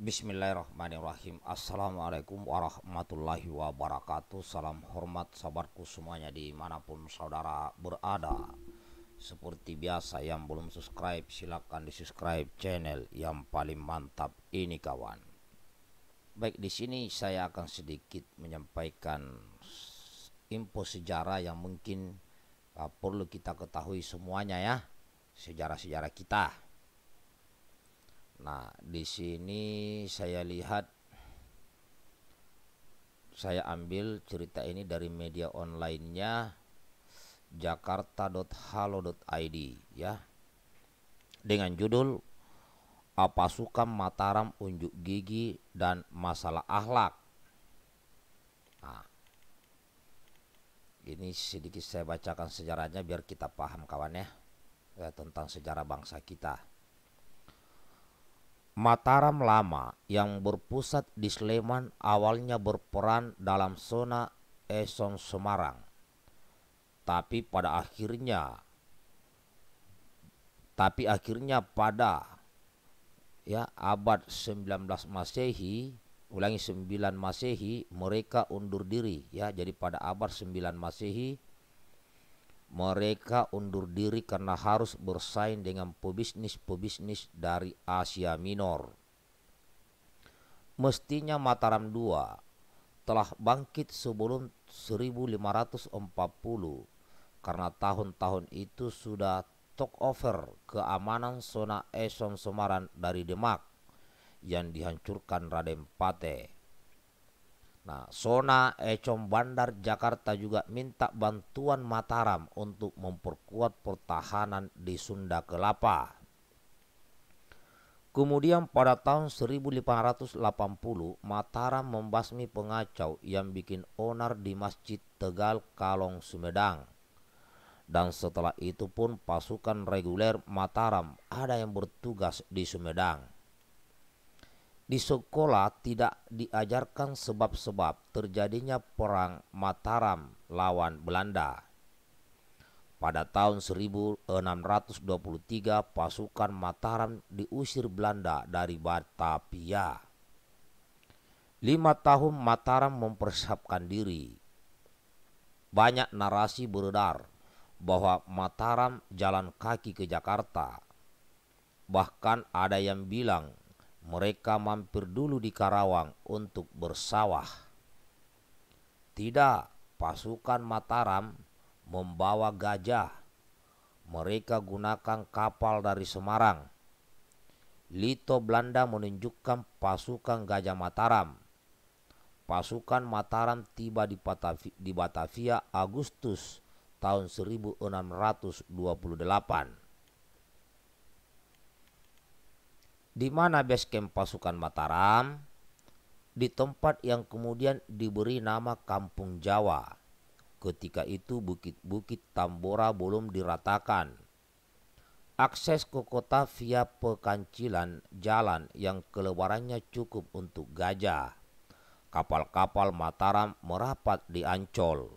Bismillahirrahmanirrahim Assalamualaikum warahmatullahi wabarakatuh Salam hormat sabarku semuanya dimanapun saudara berada Seperti biasa yang belum subscribe silahkan di subscribe channel yang paling mantap ini kawan Baik di sini saya akan sedikit menyampaikan info sejarah yang mungkin uh, perlu kita ketahui semuanya ya Sejarah-sejarah kita Nah, di sini saya lihat saya ambil cerita ini dari media online-nya jakarta.halo.id ya. Dengan judul Apa suka Mataram Unjuk Gigi dan Masalah Akhlak. Nah, ini sedikit saya bacakan sejarahnya biar kita paham kawan ya, ya tentang sejarah bangsa kita. Mataram lama yang berpusat di Sleman awalnya berperan dalam zona Eson Semarang. Tapi pada akhirnya tapi akhirnya pada ya abad 19 Masehi, ulangi 9 Masehi mereka undur diri ya. Jadi pada abad 9 Masehi mereka undur diri karena harus bersaing dengan pebisnis-pebisnis dari Asia Minor. Mestinya Mataram II telah bangkit sebelum 1540 karena tahun-tahun itu sudah take over keamanan zona Esom Semarang dari Demak yang dihancurkan Raden Pate. Nah, Sona Ecom Bandar Jakarta juga minta bantuan Mataram untuk memperkuat pertahanan di Sunda Kelapa. Kemudian pada tahun 1580 Mataram membasmi pengacau yang bikin onar di Masjid Tegal Kalong Sumedang. Dan setelah itu pun pasukan reguler Mataram ada yang bertugas di Sumedang. Di sekolah tidak diajarkan sebab-sebab terjadinya perang Mataram lawan Belanda. Pada tahun 1623 pasukan Mataram diusir Belanda dari Batavia. Lima tahun Mataram mempersiapkan diri. Banyak narasi beredar bahwa Mataram jalan kaki ke Jakarta. Bahkan ada yang bilang mereka mampir dulu di Karawang untuk bersawah. Tidak, pasukan Mataram membawa gajah. Mereka gunakan kapal dari Semarang. Lito Belanda menunjukkan pasukan Gajah Mataram. Pasukan Mataram tiba di, Batavia Agustus tahun 1628. di mana base camp pasukan Mataram di tempat yang kemudian diberi nama Kampung Jawa. Ketika itu bukit-bukit Tambora belum diratakan. Akses ke kota via pekancilan jalan yang kelebarannya cukup untuk gajah. Kapal-kapal Mataram merapat di Ancol.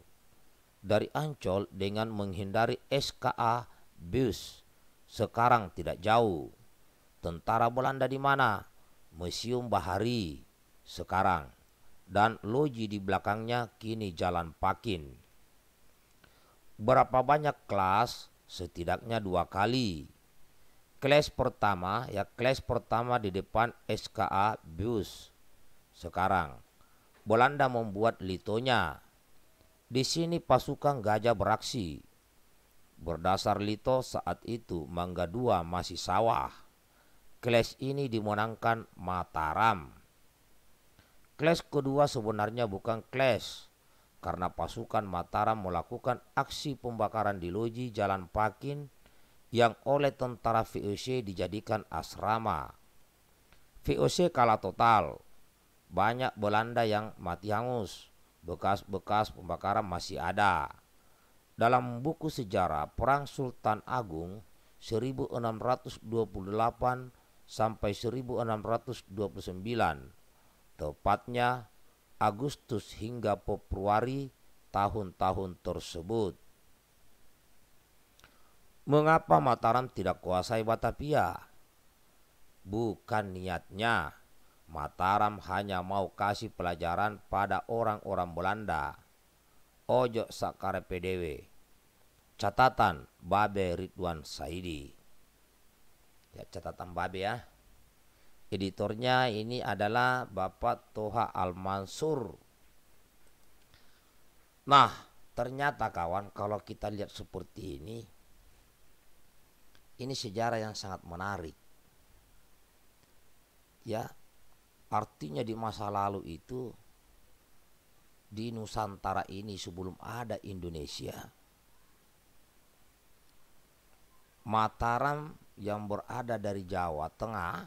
Dari Ancol dengan menghindari SKA bus sekarang tidak jauh tentara Belanda di mana? Museum Bahari sekarang dan loji di belakangnya kini Jalan Pakin. Berapa banyak kelas? Setidaknya dua kali. Kelas pertama ya kelas pertama di depan SKA Bus sekarang. Belanda membuat litonya. Di sini pasukan gajah beraksi. Berdasar lito saat itu Mangga dua masih sawah. Kelas ini dimenangkan Mataram. Kelas kedua sebenarnya bukan kelas karena pasukan Mataram melakukan aksi pembakaran di loji Jalan Pakin yang oleh tentara VOC dijadikan asrama. VOC kalah total. Banyak Belanda yang mati hangus. Bekas-bekas pembakaran masih ada. Dalam buku sejarah Perang Sultan Agung 1628 sampai 1629, tepatnya Agustus hingga Februari tahun-tahun tersebut. Mengapa Mataram tidak kuasai Batavia? Bukan niatnya. Mataram hanya mau kasih pelajaran pada orang-orang Belanda. Ojo sakare PDW. Catatan Babe Ridwan Saidi. Lihat ya, catatan Babe ya. Editornya ini adalah Bapak Toha Al-Mansur. Nah, ternyata kawan kalau kita lihat seperti ini ini sejarah yang sangat menarik. Ya. Artinya di masa lalu itu di Nusantara ini sebelum ada Indonesia Mataram yang berada dari Jawa Tengah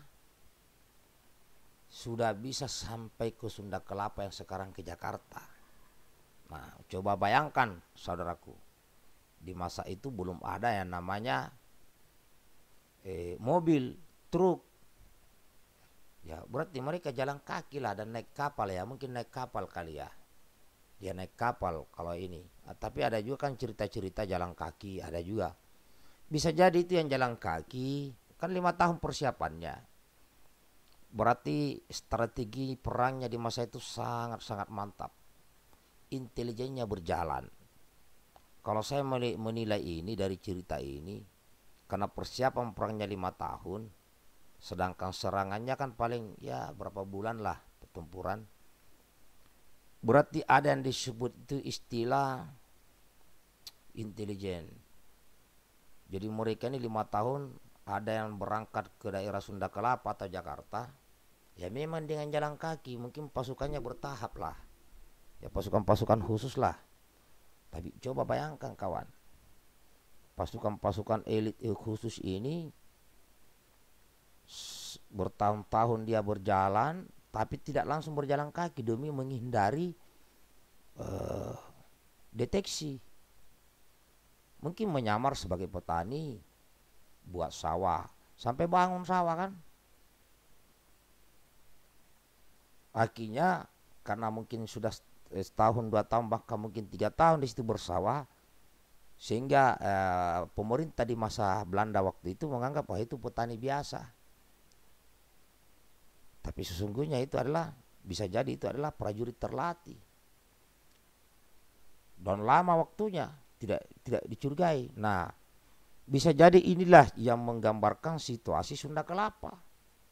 sudah bisa sampai ke Sunda Kelapa yang sekarang ke Jakarta. Nah, coba bayangkan saudaraku, di masa itu belum ada yang namanya eh, mobil, truk. Ya, berarti mereka jalan kaki lah dan naik kapal ya, mungkin naik kapal kali ya. Dia naik kapal kalau ini. Nah, tapi ada juga kan cerita-cerita jalan kaki, ada juga bisa jadi itu yang jalan kaki, kan lima tahun persiapannya. Berarti strategi perangnya di masa itu sangat-sangat mantap. Intelijennya berjalan. Kalau saya menilai ini dari cerita ini, karena persiapan perangnya lima tahun, sedangkan serangannya kan paling ya berapa bulan lah pertempuran. Berarti ada yang disebut itu istilah intelijen jadi mereka ini lima tahun ada yang berangkat ke daerah Sunda Kelapa atau Jakarta. Ya memang dengan jalan kaki mungkin pasukannya bertahap lah. Ya pasukan-pasukan khusus lah. Tapi coba bayangkan kawan. Pasukan-pasukan elit khusus ini bertahun-tahun dia berjalan tapi tidak langsung berjalan kaki demi menghindari uh, deteksi mungkin menyamar sebagai petani buat sawah sampai bangun sawah kan akhirnya karena mungkin sudah eh, setahun dua tahun bahkan mungkin tiga tahun di situ bersawah sehingga eh, pemerintah di masa Belanda waktu itu menganggap bahwa oh, itu petani biasa tapi sesungguhnya itu adalah bisa jadi itu adalah prajurit terlatih dan lama waktunya tidak tidak dicurigai. Nah, bisa jadi inilah yang menggambarkan situasi Sunda Kelapa,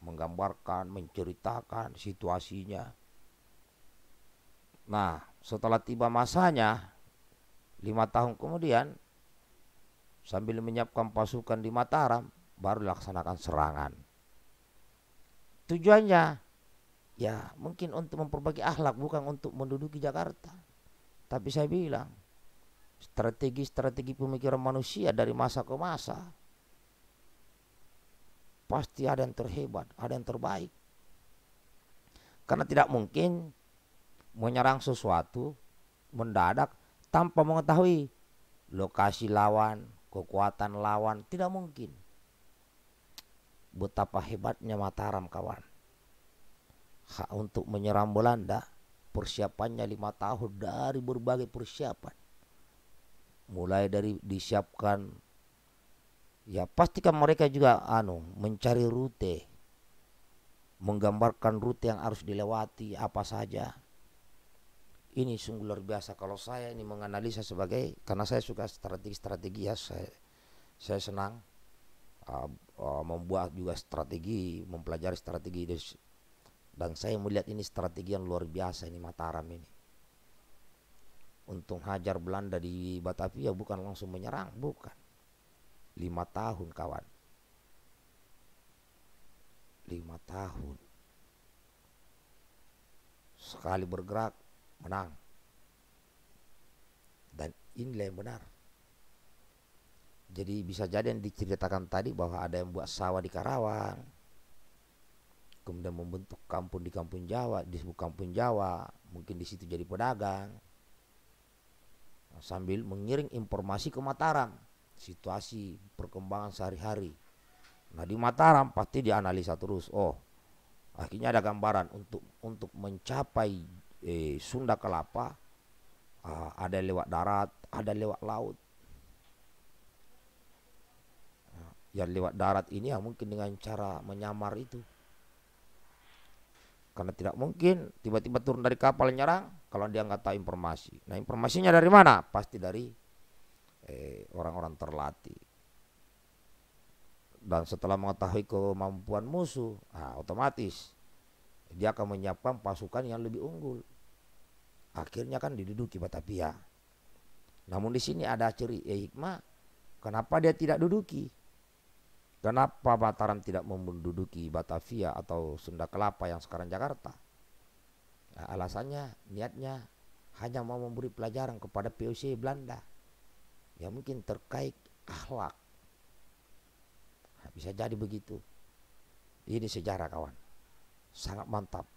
menggambarkan, menceritakan situasinya. Nah, setelah tiba masanya, lima tahun kemudian, sambil menyiapkan pasukan di Mataram, baru dilaksanakan serangan. Tujuannya, ya mungkin untuk memperbaiki akhlak, bukan untuk menduduki Jakarta. Tapi saya bilang, strategi-strategi pemikiran manusia dari masa ke masa pasti ada yang terhebat, ada yang terbaik. Karena tidak mungkin menyerang sesuatu mendadak tanpa mengetahui lokasi lawan, kekuatan lawan, tidak mungkin. Betapa hebatnya Mataram kawan. Hak untuk menyerang Belanda persiapannya lima tahun dari berbagai persiapan mulai dari disiapkan ya pastikan mereka juga anu mencari rute menggambarkan rute yang harus dilewati apa saja ini sungguh luar biasa kalau saya ini menganalisa sebagai karena saya suka strategi-strategi ya saya saya senang uh, uh, membuat juga strategi mempelajari strategi dan saya melihat ini strategi yang luar biasa ini Mataram ini Untung hajar Belanda di Batavia bukan langsung menyerang, bukan. Lima tahun kawan. Lima tahun. Sekali bergerak, menang. Dan inilah yang benar. Jadi bisa jadi yang diceritakan tadi bahwa ada yang buat sawah di Karawang. Kemudian membentuk kampung di kampung Jawa, di kampung Jawa, mungkin di situ jadi pedagang sambil mengiring informasi ke Mataram situasi perkembangan sehari-hari. Nah di Mataram pasti dianalisa terus. Oh akhirnya ada gambaran untuk untuk mencapai eh, Sunda Kelapa uh, ada lewat darat, ada lewat laut. Nah, ya lewat darat ini ya mungkin dengan cara menyamar itu. Karena tidak mungkin tiba-tiba turun dari kapal nyerang, kalau dia nggak tahu informasi. Nah informasinya dari mana? Pasti dari orang eh, orang-orang terlatih. Dan setelah mengetahui kemampuan musuh, nah, otomatis dia akan menyiapkan pasukan yang lebih unggul. Akhirnya kan diduduki Batavia. Namun di sini ada ciri ya hikmah. Kenapa dia tidak duduki? Kenapa Bataran tidak menduduki Batavia atau Sunda Kelapa yang sekarang Jakarta? Nah, alasannya, niatnya hanya mau memberi pelajaran kepada POC Belanda yang mungkin terkait akhlak. Nah, bisa jadi begitu. Ini sejarah kawan. Sangat mantap.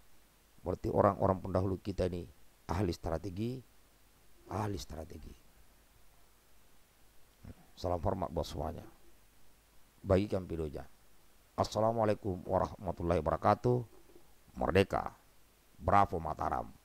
Berarti orang-orang pendahulu kita ini ahli strategi, ahli strategi. Salam hormat buat semuanya. Bagikan videonya. Assalamualaikum warahmatullahi wabarakatuh. Merdeka. Bravo Mataram.